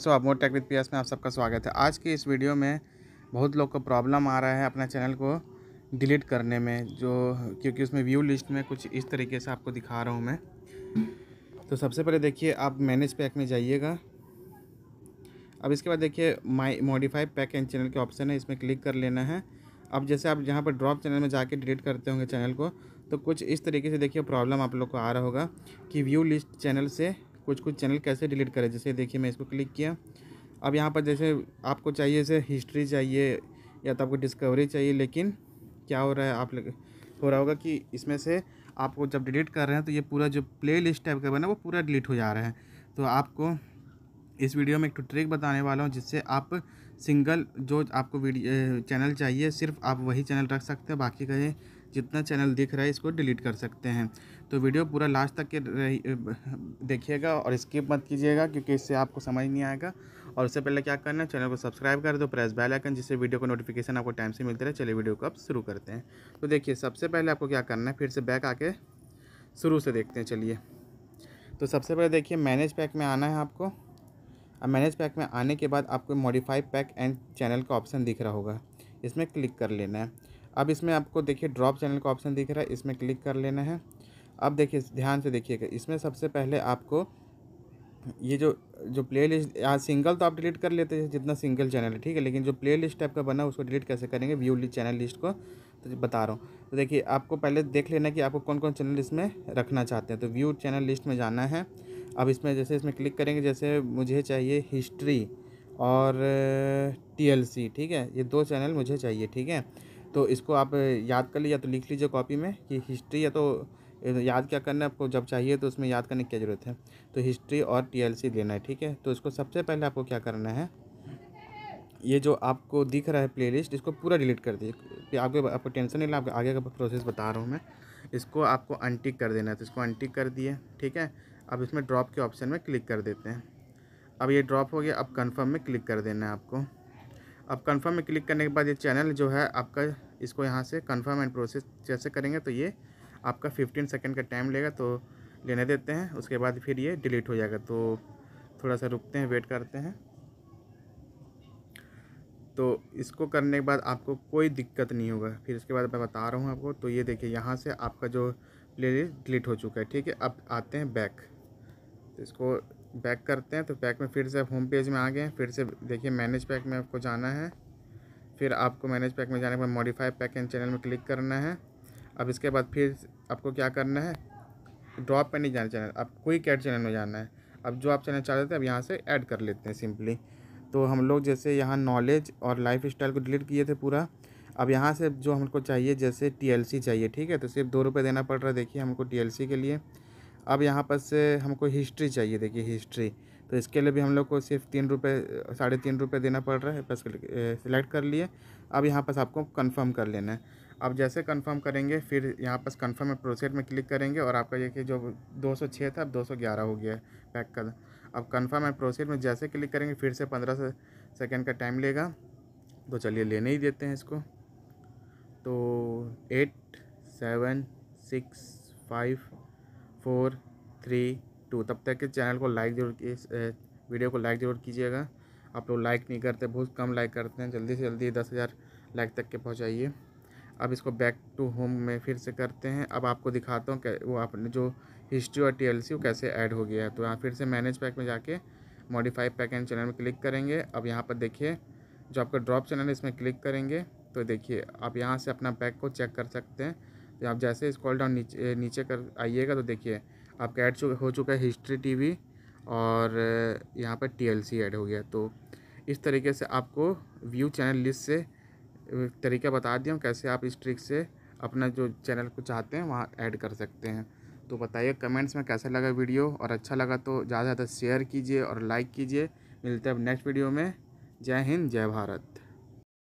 सो आप मोर take with में आप सबका स्वागत है आज की इस वीडियो में बहुत लोग को प्रॉब्लम आ रहा है अपना चैनल को डिलीट करने में जो क्योंकि उसमें व्यू लिस्ट में कुछ इस तरीके से आपको दिखा रहा हूँ मैं तो सबसे पहले देखिए आप मैनेज पैक में जाइएगा अब इसके बाद देखिए my modify pack and channel के ऑप्शन है इसमें क्लिक कर लेना है अब जैसे आप जहाँ पर ड्रॉप चैनल में जाके डिलीट करते होंगे चैनल को तो कुछ इस तरीके से देखिए प्रॉब्लम आप लोग को आ रहा होगा कि व्यू लिस्ट चैनल से कुछ कुछ चैनल कैसे डिलीट करें जैसे देखिए मैं इसको क्लिक किया अब यहाँ पर जैसे आपको चाहिए जैसे हिस्ट्री चाहिए या तो आपको डिस्कवरी चाहिए लेकिन क्या हो रहा है आप लग, हो रहा होगा कि इसमें से आपको जब डिलीट कर रहे हैं तो ये पूरा जो प्ले लिस्ट टाइप का बना वो पूरा डिलीट हो जा रहा है तो आपको इस वीडियो में एक तो ट्रिक बताने वाला हूँ जिससे आप सिंगल जो आपको वीडियो चैनल चाहिए सिर्फ आप वही चैनल रख सकते हैं बाकी का जितना चैनल दिख रहा है इसको डिलीट कर सकते हैं तो वीडियो पूरा लास्ट तक के देखिएगा और स्किप मत कीजिएगा क्योंकि इससे आपको समझ नहीं आएगा और उससे पहले क्या करना है चैनल को सब्सक्राइब कर दो प्रेस बेल आइकन जिससे वीडियो को नोटिफिकेशन आपको टाइम से मिलते रहे चलिए वीडियो को आप शुरू करते हैं तो देखिए सबसे पहले आपको क्या करना है फिर से बैक आके शुरू से देखते हैं चलिए तो सबसे पहले देखिए मैनेज पैक में आना है आपको अब मैनेज पैक में आने के बाद आपको मॉडिफाई पैक एंड चैनल का ऑप्शन दिख रहा होगा इसमें क्लिक कर लेना है अब इसमें आपको देखिए ड्रॉप चैनल का ऑप्शन दिख रहा है इसमें क्लिक कर लेना है अब देखिए ध्यान से देखिएगा इसमें सबसे पहले आपको ये जो जो प्ले लिस्ट यहाँ सिंगल तो आप डिलीट कर लेते हैं जितना सिंगल चैनल है ठीक है लेकिन जो प्ले लिस्ट टाइप का बना उसको डिलीट कैसे करेंगे व्यू लिस्ट चैनल लिस्ट को तो बता रहा हूँ तो देखिए आपको पहले देख लेना कि आपको कौन कौन चैनल इसमें रखना चाहते हैं तो व्यू चैनल लिस्ट में जाना है अब इसमें जैसे इसमें क्लिक करेंगे जैसे मुझे चाहिए हिस्ट्री और टीएलसी ठीक है ये दो चैनल मुझे चाहिए ठीक है तो इसको आप याद कर लीजिए या तो लिख लीजिए कॉपी में कि हिस्ट्री या तो याद क्या करना है आपको जब चाहिए तो उसमें याद करने की क्या ज़रूरत है तो हिस्ट्री और टीएलसी लेना है ठीक है तो इसको सबसे पहले आपको क्या करना है ये जो आपको दिख रहा है प्लेलिस्ट इसको पूरा डिलीट कर दीजिए आपको आपको टेंशन नहीं लगा आगे का प्रोसेस बता रहा हूँ मैं इसको आपको अनटिक कर देना है तो इसको अनटिक कर दिए ठीक है अब इसमें ड्रॉप के ऑप्शन में क्लिक कर देते हैं अब ये ड्रॉप हो गया अब कन्फर्म में क्लिक कर देना है आपको अब कन्फर्म में क्लिक करने के बाद ये चैनल जो है आपका इसको यहाँ से कन्फर्म एंड प्रोसेस जैसे करेंगे तो ये आपका फिफ्टीन सेकेंड का टाइम लेगा तो लेने देते हैं उसके बाद फिर ये डिलीट हो जाएगा तो थोड़ा सा रुकते हैं वेट करते हैं तो इसको करने के बाद आपको कोई दिक्कत नहीं होगा फिर इसके बाद मैं बता रहा हूँ आपको तो ये देखिए यहाँ से आपका जो प्ले डिलीट हो चुका है ठीक है अब आते हैं बैक तो इसको बैक करते हैं तो बैक में फिर से आप होम पेज में आ गए फिर से देखिए मैनेज पैक में आपको जाना है फिर आपको मैनेज पैक में जाने के बाद मॉडिफाई पैक एंड चैनल में क्लिक करना है अब इसके बाद फिर आपको क्या करना है ड्रॉप पर नहीं जाना चैनल आप क्विक कैड चैनल में जाना है अब जो आप चैनल चाहते थे अब यहाँ से ऐड कर लेते हैं सिंपली तो हम लोग जैसे यहाँ नॉलेज और लाइफ स्टाइल को डिलीट किए थे पूरा अब यहाँ से जो हमको चाहिए जैसे टी चाहिए ठीक है तो सिर्फ दो रुपये देना पड़ रहा है देखिए हमको टी के लिए अब यहाँ पर से हमको हिस्ट्री चाहिए देखिए हिस्ट्री तो इसके लिए भी हम लोग को सिर्फ तीन रुपये साढ़े तीन रुपये देना पड़ रहा है बस सिलेक्ट कर लिए अब यहाँ पर आपको कंफर्म कर लेना है अब जैसे कंफर्म करेंगे फिर यहाँ पर कंफर्म में प्रोसेट में क्लिक करेंगे और आपका ये कि जो 206 था अब 211 हो गया है पैक का अब कंफर्म एंड प्रोसेट में जैसे क्लिक करेंगे फिर से पंद्रह से सेकेंड का टाइम लेगा तो चलिए लेने ही देते हैं इसको तो eight seven six five four three two तब तक के चैनल को लाइक जरूर इस वीडियो को लाइक जरूर कीजिएगा आप लोग लाइक नहीं करते बहुत कम लाइक करते हैं जल्दी से जल्दी दस हज़ार लाइक तक के पहुँचाइए अब इसको बैक टू होम में फिर से करते हैं अब आपको दिखाता हूँ वो आपने जो हिस्ट्री और टी वो कैसे ऐड हो गया है तो यहाँ फिर से मैनेज पैक में जाके मॉडिफाई पैक एंड चैनल में क्लिक करेंगे अब यहाँ पर देखिए जो आपका ड्रॉप चैनल है इसमें क्लिक करेंगे तो देखिए आप यहाँ से अपना पैक को चेक कर सकते हैं जब तो आप जैसे स्क्रॉल डाउन नीचे नीचे कर आइएगा तो देखिए आपका ऐड हो चुका है हिस्ट्री टीवी और यहाँ पर टीएलसी ऐड हो गया तो इस तरीके से आपको व्यू चैनल लिस्ट से तरीका बता दिया हूँ कैसे आप इस ट्रिक से अपना जो चैनल को चाहते हैं वहाँ ऐड कर सकते हैं तो बताइए कमेंट्स में कैसा लगा वीडियो और अच्छा लगा तो ज़्यादा से ज़्यादा शेयर कीजिए और लाइक कीजिए मिलते हैं अब नेक्स्ट वीडियो में जय हिंद जय भारत